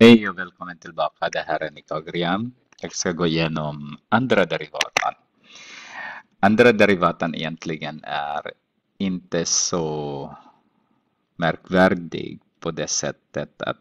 Hej och välkommen tillbaka. Det här är Mikael Griam. Jag ska gå igenom andra derivatan. Andra derivatan egentligen är inte så märkvärdig på det sättet att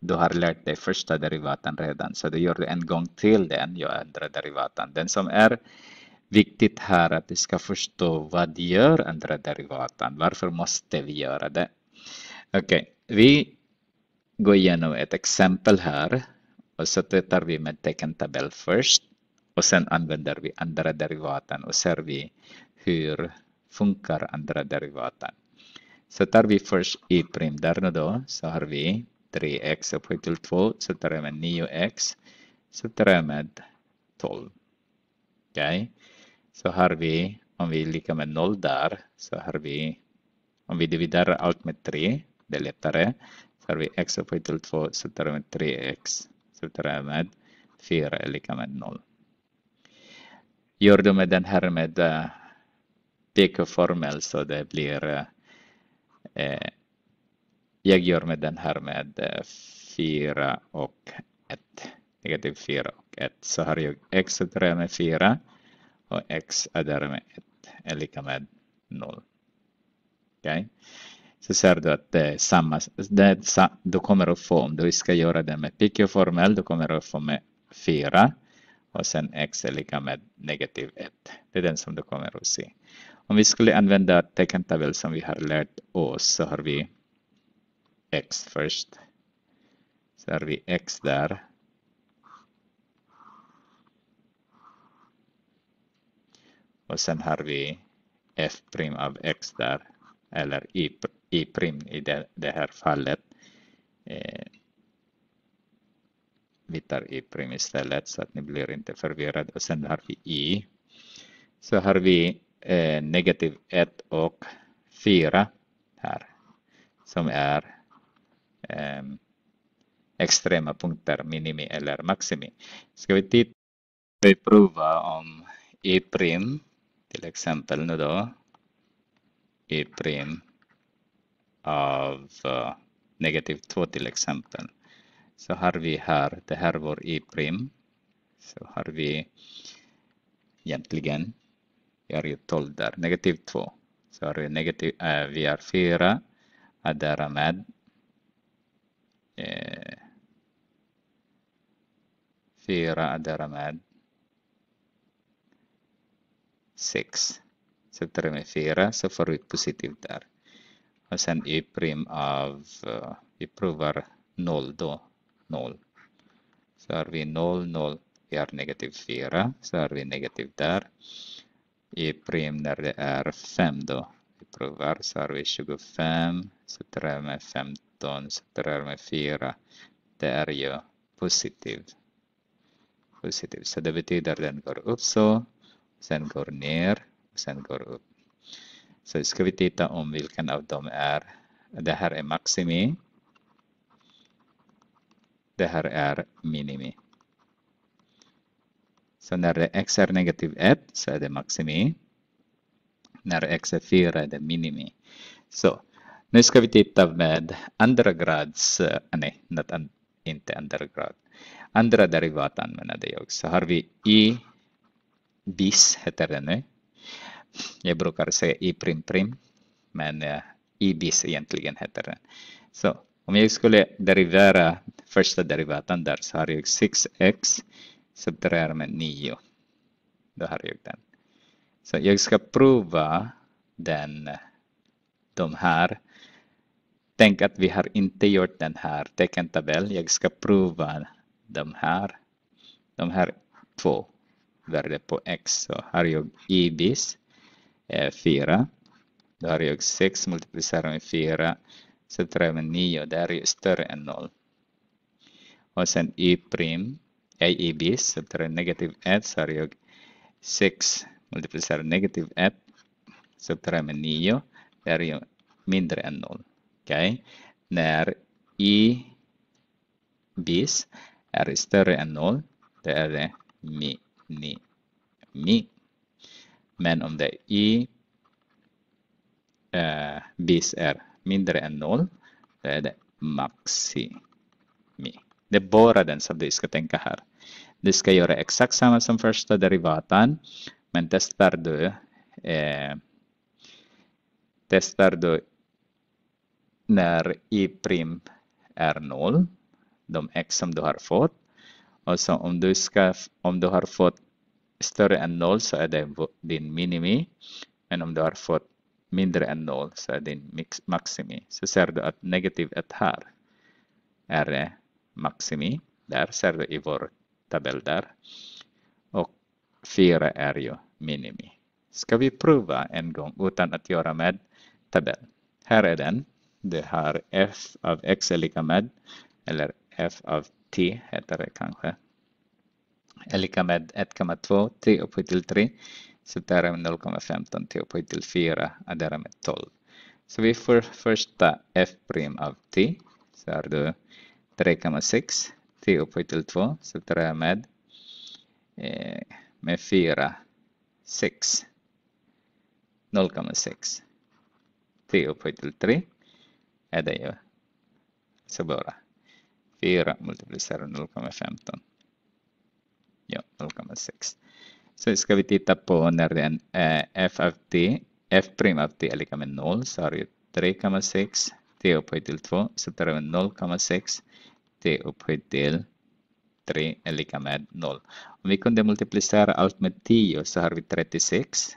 du har lärt dig första derivatan redan, så du gör det en gång till den, jag andra derivatan. Den som är viktigt här att du ska förstå vad gör andra derivatan, varför måste vi göra det? Okej, okay. vi gå igenom ett exempel här. Och så tittar vi med teckentabell först. Och sen använder vi andra derivaten och ser vi hur funkar andra derivaten. Så tar vi först i prim där nu då, så har vi 3x upphöjt till 2, så tar jag med 9x, så tar jag med 12. Okej, okay. så har vi, om vi är lika med 0 där, så har vi, om vi dividerar allt med 3, det är lättare, صار vi x upphöjt till 2 tar vi 3x subtraherar med 4 är lika med 0. Gör du med den här med uh, eh, PK-formel så det blir uh, jag gör med den här med 4 och 1 negativ 4 och 1 så har jag x subtraherar med 4 och x adderar med 1 är lika med 0. Okej. Okay så ser du att det är samma, det är, du kommer att få, om du ska göra det med picky formel, du kommer att få med 4 och sen x är lika med negativ 1. Det är den som du kommer att se. Om vi skulle använda teckentabell som vi har lärt oss så har vi x först. Så har vi x där. Och sen har vi f' av x där, eller y i prim i det, det här fallet. Eh, vi tar i prim istället så att ni blir inte förvirrade. Och sen har vi i. Så har vi eh, negativ 1 och 4 här som är eh, extrema punkter, minimi eller maximi. Ska vi titta vi prova om i prim till exempel nu då i prim av eh, negativ 2 till exempel. Så har vi här, det här vår i prim. Så har vi egentligen, vi har ju 12 där, negativ 2. Så har vi negativ, äh, vi har 4, Adara eh, med. Eh, 4 Adara med 6. Så tar vi 4 så får vi positivt där och sen y prim av, vi eh, provar 0 då, 0. Så har vi 0, 0, vi har negativ 4, så har vi negativ där. Y prim när det är 5 då, vi provar, så har vi 25, så tar jag med 15, så tar jag med 4. Det är ju positivt. Positiv. Så det betyder den går upp så, sen går ner, sen går upp. Så ska vi titta om vilken av dem är. Det här är maximi. Det här är minimi. Så när det x är negativ 1 så är det maximi. När x är 4 är det minimi. Så nu ska vi titta med andra grads, eh, nej, not, inte grad Andra derivatan menade jag. Så har vi i bis heter det nu. Jag brukar säga i-prim prim, men eh, ibis egentligen heter den. Så om jag skulle derivera första derivatan där så har jag 6x subtraherar med 9. Då har jag den. Så jag ska prova den, de här. Tänk att vi har inte gjort den här teckentabellen. Jag ska prova de här. De här två värde på x. Så har jag ibis 4. Eh, då har jag 6 multiplicerat med 4. Så tar jag med 9. Det är ju större än 0. Och sen y prim. Jag i bis. Så tar jag negativ 1. Så har jag 6 multiplicerat negativ 1. Så tar jag med 9. Det är ju mindre än 0. Okej. Okay? När i bis är större än 0. Då är det mi, ni, mi. Men om det i eh, bis är mindre än noll, då är det maximi. Det är bara den som du ska tänka här. Du ska göra exakt samma som första derivatan, men testar du eh, testar du när i prim är noll, de x som du har fått. Och så om du, ska, om du har fått större än noll så är det din minimi. Men om du har fått mindre än noll så är det din maximi. Så ser du att negativ 1 här är maximi. Där ser du i vår tabell där. Och 4 är ju minimi. Ska vi prova en gång utan att göra med tabell. Här är den. Det har f av x är lika med, eller f av t heter det kanske är lika med 1,2, t upphöjt till 3. Subtera med 0,15, t upphöjt till 4 och med 12. Så vi får första f' av t. Så har du 3,6, t upphöjt till 2. Så med, eh, med 4, 6. 0,6. t upphöjt till 3 är det ju. Så bara 4 multiplicerar 0,15. Ja, 0,6. Så ska vi titta på när den f av t, f prim av t är lika med 0 så har vi 3,6 t upphöjt till 2 så tar vi 0,6 t upphöjt till 3 är lika med 0. Om vi kunde multiplicera allt med 10 så har vi 36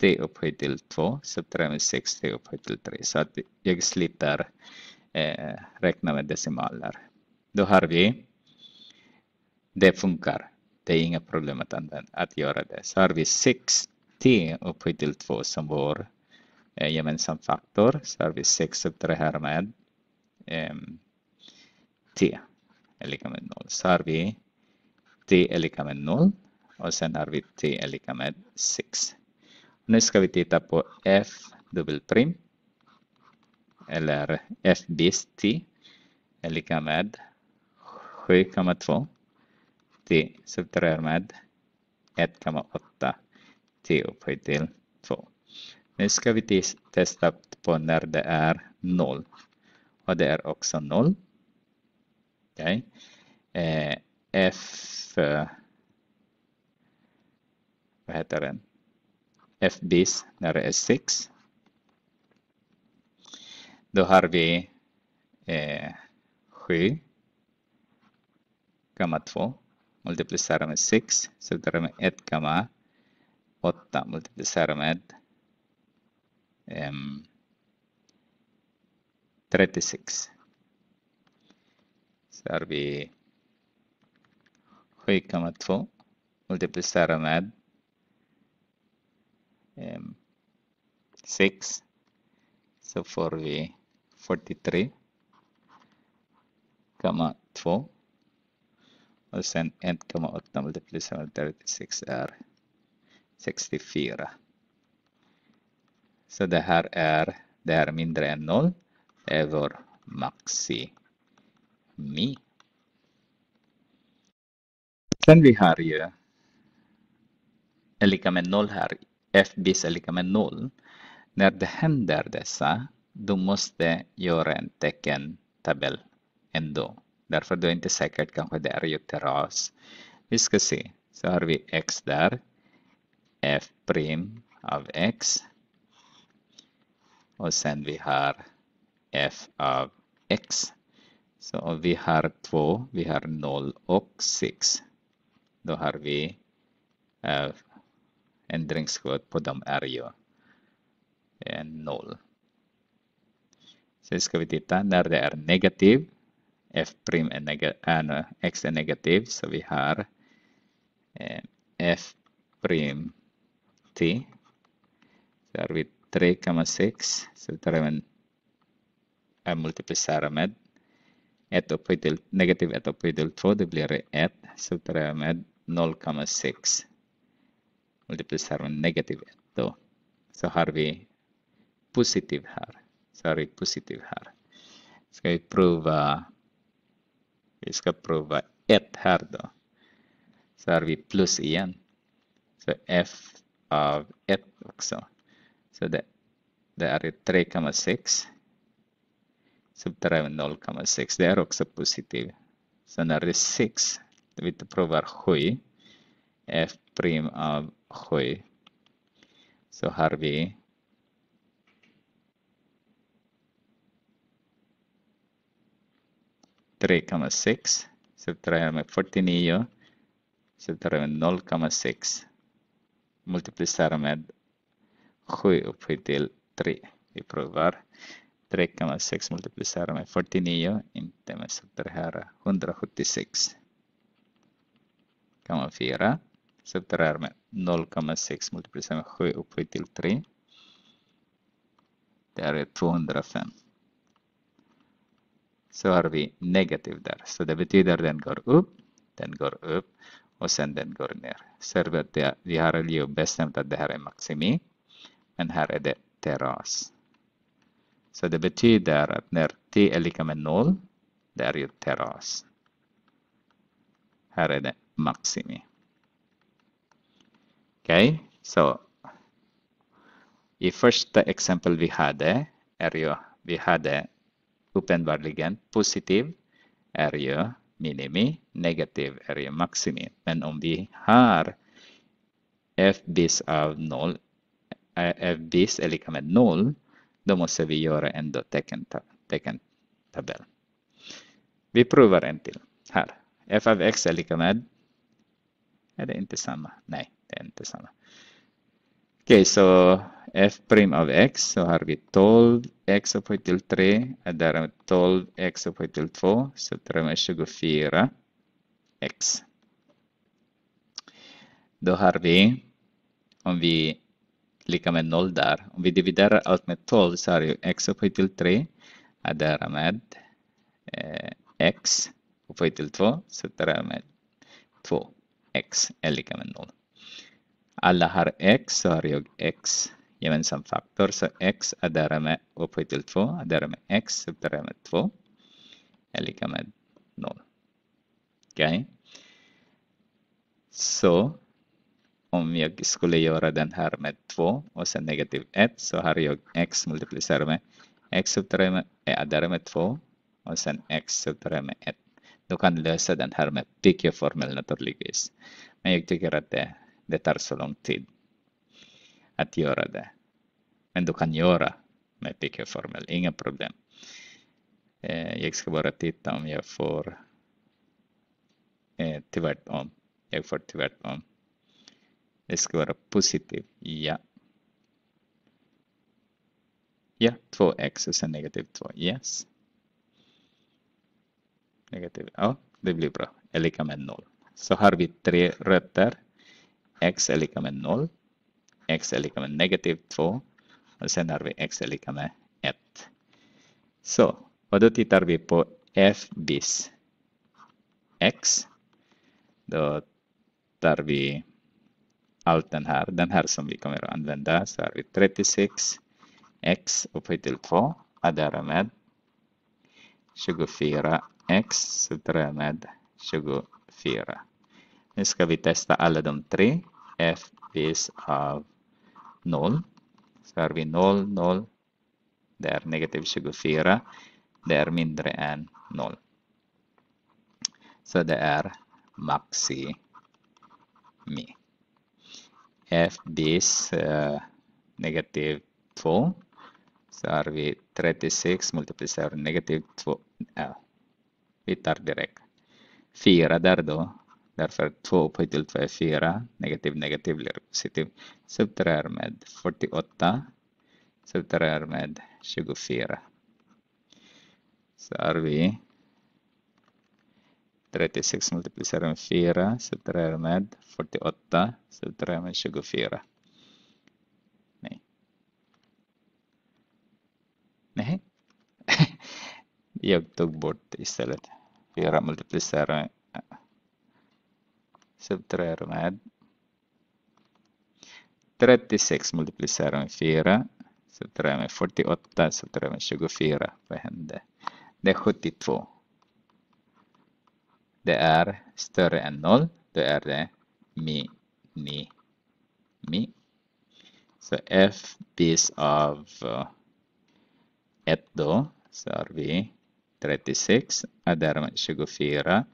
t upphöjt till 2 så tar vi 6 t upphöjt till 3 så att jag slipper eh, räkna med decimaler. Då har vi det funkar. Det är inga problem att, använda, att göra det. Så har vi 6T upphöjt till 2 som vår eh, gemensam faktor. Så har vi 6 upp det här med eh, T är lika med 0. Så har vi T är lika med 0 och sen har vi T är lika med 6. Nu ska vi titta på F dubbelprim eller F bis T är lika med 7,2 80 subtraherar med 1,8 t upphöjt till 2. Nu ska vi testa på när det är 0. Och det är också 0. Okay. Eh, F... vad heter den? F bis när det är 6. Då har vi eh, 7,2 multiplicaram med 6, subtraharam 1 comma 8 multiplicaram med um, 36. Så har vi 7,2 multiplicerar med um, 6 så får vi 43,2 och sen 1,8 multiplicerat med 36 är 64. Så det här är, det är mindre än 0 är vår maximi. Sen vi har ju är lika med 0 här, f bis är lika med 0. När det händer dessa, du måste göra en teckentabell ändå. Därför du inte säkert kanske det är ju terras. Vi ska se. Så har vi x där. f' prim av x. Och sen vi har f av x. Så vi har 2, vi har 0 och 6. Då har vi eh, ändringskod på dem är ju 0. Eh, sen ska vi titta när det är negativ f prime and, neg uh, x and negative so we have uh, f prime t there with 3 comma 6 so determine a multiplicity at opital negative at opital true double at so determine 0 comma 6 multiplicity negative at so harvey positive har sorry positive har so we prove uh, Vi ska prova 1 här då. Så har vi plus igen. Så f av 1 också. Så det, det är 3,6. Subtraherar 0,6. Det är också positivt. Sen är det 6. Vi provar 7. f' av 7. Så har vi 3,6 subtraherar med 49 subtraherar med 0,6 multiplicerar med 7 upphöjt till 3. Vi provar 3,6 multiplicera med 49 inte med subtrahera 176 kan 4 subtraherar med 0,6 multiplicera med 7 upphöjt till 3 där är 205 så har vi negativ där. Så det betyder den går upp, den går upp och sen den går ner. Servet, vi har ju bestämt att det här är maximi, men här är det terras. Så det betyder att när t är lika med noll, det är ju terras. Här är det maximi. Okej, okay? så i första exempel vi hade är ju, vi hade uppenbarligen positiv är ju minimi, negativ är ju maximi. Men om vi har f bis av 0, eh, f är lika med 0, då måste vi göra ändå teckentabell. Vi provar en till här. f av x är lika med, är det inte samma? Nej, det är inte samma. Okej, okay, så so f' av x så har vi 12x upphöjt till 3 är därmed 12x upphöjt till 2 så 3 med 24x. Då har vi, om vi klickar med 0 där, om vi dividerar allt med 12 så har vi x upphöjt till 3 är därmed eh, x upphöjt till 2 så 3 med 2x är lika med 0. Alla har x så har jag x gemensam faktor, så x är därmed upphöjt till 2, därmed x upphöjt därmed 2 är lika med 0. Okej? Okay. Så om jag skulle göra den här med 2 och sen negativ 1 så har jag x multiplicerat med x uppträder med, eh, med 2 och sen x uppträder med 1. Du kan lösa den här med PQ-formel naturligtvis. Men jag tycker att det, det tar så lång tid att göra det. Men du kan göra med pikeformel, inga problem. Eh, jag ska bara titta om jag får eh, tvärtom. Jag får tvärtom. Det ska vara positivt, ja. Ja, 2x och sen negativ 2, yes. Negativ, ja, det blir bra. Är lika med 0. Så har vi tre rötter. x är lika med 0 x är lika med negativ 2 och sen har vi x är lika med 1. Så, och då tittar vi på f bis x. Då tar vi allt den här, den här som vi kommer att använda, så har vi 36 x upphöjt till 2 och därmed 24 x så med 24. Nu ska vi testa alla de tre f bis av 0. Så har vi 0, 0. Det är negativ 24. Det är mindre än 0. Så det är maximi. F bis eh, negativ 2. Så har vi 36 multiplicerar negativ 2. Äh, vi tar direkt. 4 där då. Därför 2 upphöjt till 2 är 4. Negativ negativ blir positiv. Subterrär med 48. Subterrär med 24. Så har vi 36 multiplicerar med 4. subterrär med 48. Subterrär med 24. Nej. Nej. Jag tog bort istället. 4 multiplicerar med subtraherar med 36 multiplicerar med 4 subtraherar med 48 subtraherar med 24 vad hände? Det är 72 det är större än 0 då är det mi, ni, mi så f bis av 1 då så har vi 36 och därmed 24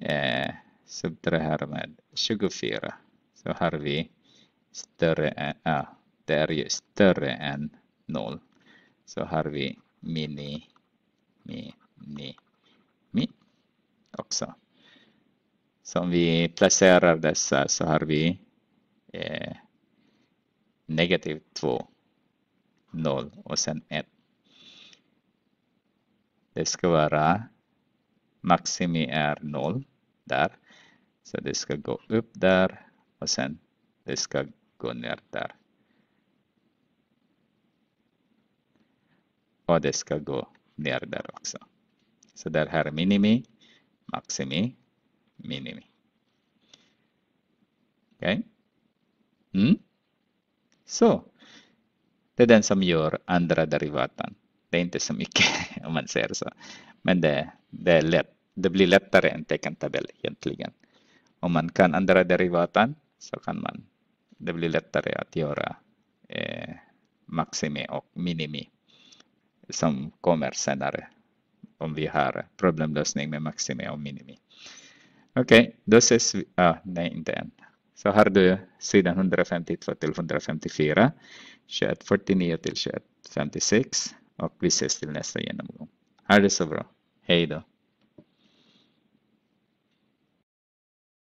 eh, subtra här med 24 så har vi större än, ah, det är ju större än 0 så har vi mini, mini, mi också. Så om vi placerar dessa så har vi eh, negativ 2, 0 och sen 1. Det ska vara maximi är 0 där så det ska gå upp där och sen det ska gå ner där. Och det ska gå ner där också. Så där här minimi, maximi, minimi. Okej? Okay. Mm. Så. Det är den som gör andra derivatan. Det är inte så mycket om man säger så. Men det, det, är lätt. det blir lättare än teckentabell egentligen. Oman-kan antara derivatan. Misalkan man. Det blir lättare att göra eh, maximi och minimi som kommer senare om vi har problemlösning med maximi och minimi. Okej, okay, då ses vi. Ah, nej, inte än. Så har du sidan 152 till 154, 2149 till 2156 och vi ses till nästa genomgång. Ha det så bra. Hej då.